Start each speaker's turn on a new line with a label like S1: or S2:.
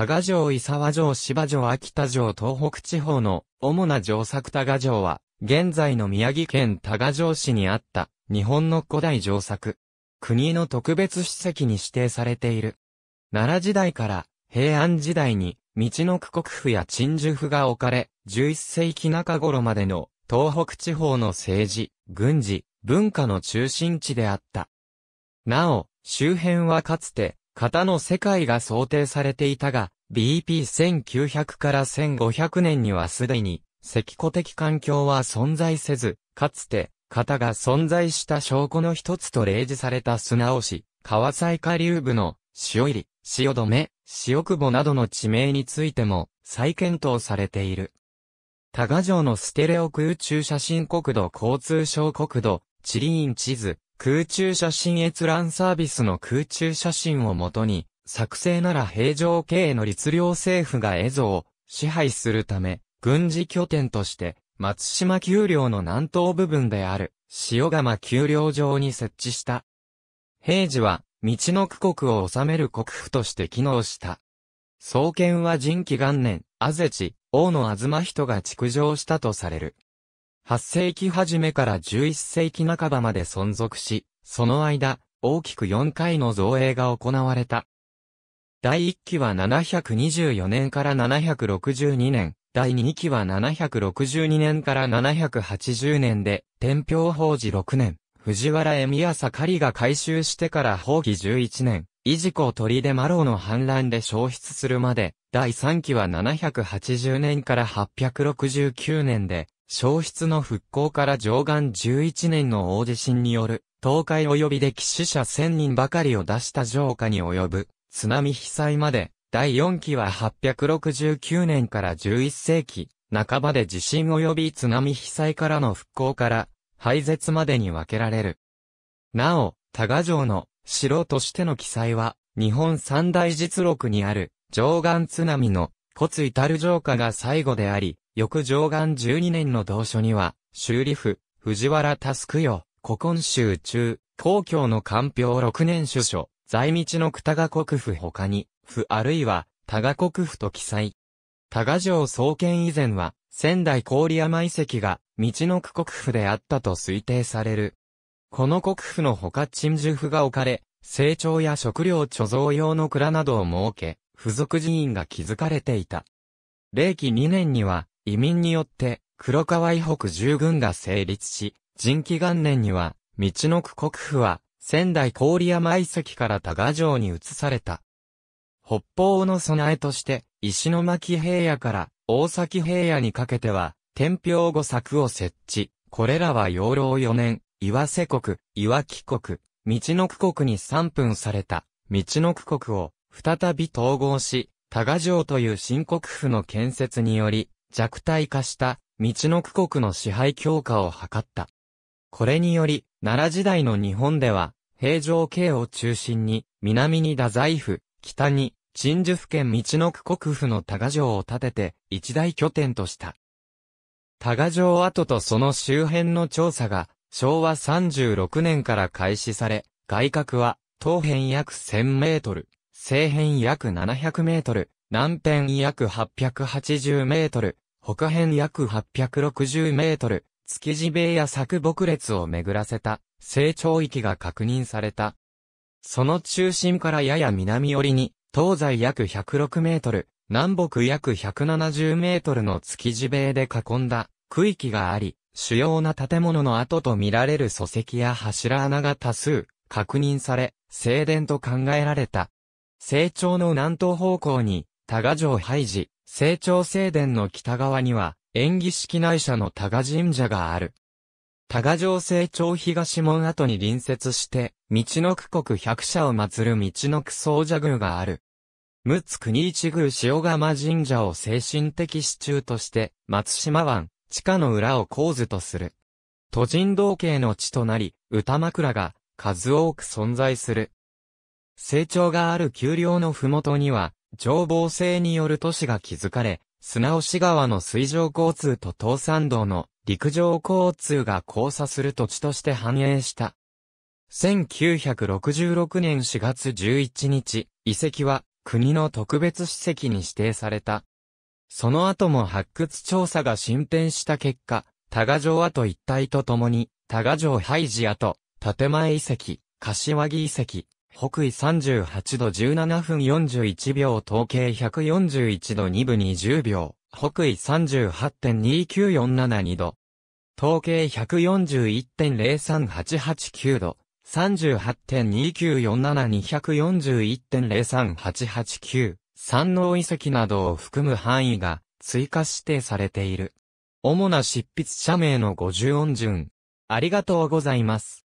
S1: 多賀城伊沢城芝城秋田城東北地方の主な城作多賀城は、現在の宮城県多賀城市にあった日本の古代城作。国の特別史跡に指定されている。奈良時代から平安時代に道の区国府や陳守府が置かれ、11世紀中頃までの東北地方の政治、軍事、文化の中心地であった。なお、周辺はかつて型の世界が想定されていたが、BP1900 から1500年にはすでに、石古的環境は存在せず、かつて、型が存在した証拠の一つと例示された砂押し、川西下流部の、潮入り、潮止め、潮久保などの地名についても、再検討されている。多賀城のステレオ空中写真国土交通省国土、地理院地図、空中写真閲覧サービスの空中写真をもとに、作成なら平常経営の律令政府が映像を支配するため、軍事拠点として、松島丘陵の南東部分である、塩釜丘陵上に設置した。平時は、道の区国を治める国府として機能した。創建は人気元年、安ぜち、王のあずま人が築城したとされる。8世紀初めから11世紀半ばまで存続し、その間、大きく4回の造営が行われた。第1期は724年から762年、第2期は762年から780年で、天平法治6年、藤原恵宮盛りが改修してから法期11年、維持校取出マローの反乱で消失するまで、第3期は780年から869年で、消失の復興から上岸11年の大地震による、倒壊及び歴史者1000人ばかりを出した城下に及ぶ、津波被災まで、第4期は869年から11世紀、半ばで地震及び津波被災からの復興から、廃絶までに分けられる。なお、多賀城の城としての記載は、日本三大実録にある、上岸津波の、骨至る城下が最後であり、翌上岸12年の同書には、修理府、藤原佑よ、古今州中、公共の官票6年首書、在日の久賀国府他に、府あるいは、多賀国府と記載。多賀城創建以前は、仙台郡山遺跡が、道の区国府であったと推定される。この国府の他鎮守府が置かれ、成長や食料貯蔵用の蔵などを設け、付属寺院が築かれていた。霊紀2年には、移民によって黒川以北従軍が成立し、人気元年には、道の区国府は、仙台郡山遺跡から多賀城に移された。北方の備えとして、石巻平野から大崎平野にかけては、天平五作を設置。これらは養老4年、岩瀬国、岩木国、道の区国に3分された、道の区国を再び統合し、多賀城という新国府の建設により、弱体化した、道の区国の支配強化を図った。これにより、奈良時代の日本では、平城京を中心に、南に太宰府、北に、鎮守府県道の区国府の多賀城を建てて、一大拠点とした。多賀城跡とその周辺の調査が、昭和36年から開始され、外角は、東辺約1000メートル、西辺約700メートル、南辺約880メートル、北辺約860メートル、築地塀や作木列を巡らせた、成長域が確認された。その中心からやや南寄りに、東西約106メートル、南北約170メートルの築地塀で囲んだ区域があり、主要な建物の跡と見られる礎石や柱穴が多数確認され、正殿と考えられた。成長の南東方向に多賀城廃寺、成長聖殿の北側には、縁起式内社の多賀神社がある。多賀城成長東門跡に隣接して、道の区国百社を祀る道の区総社宮がある。六つ国一宮塩釜神社を精神的支柱として、松島湾、地下の裏を構図とする。都人道系の地となり、歌枕が数多く存在する。成長がある丘陵のふもとには、情報制による都市が築かれ、砂押川の水上交通と東山道の陸上交通が交差する土地として繁栄した。1966年4月11日、遺跡は国の特別史跡に指定された。その後も発掘調査が進展した結果、多賀城跡一帯とともに、多賀城廃寺跡、建前遺跡、柏木遺跡、北緯38度17分41秒統計141度2分20秒、北緯38.29472度。統計141.03889度、38.2947241.03889、三能遺跡などを含む範囲が追加指定されている。主な執筆者名の五十音順。ありがとうございます。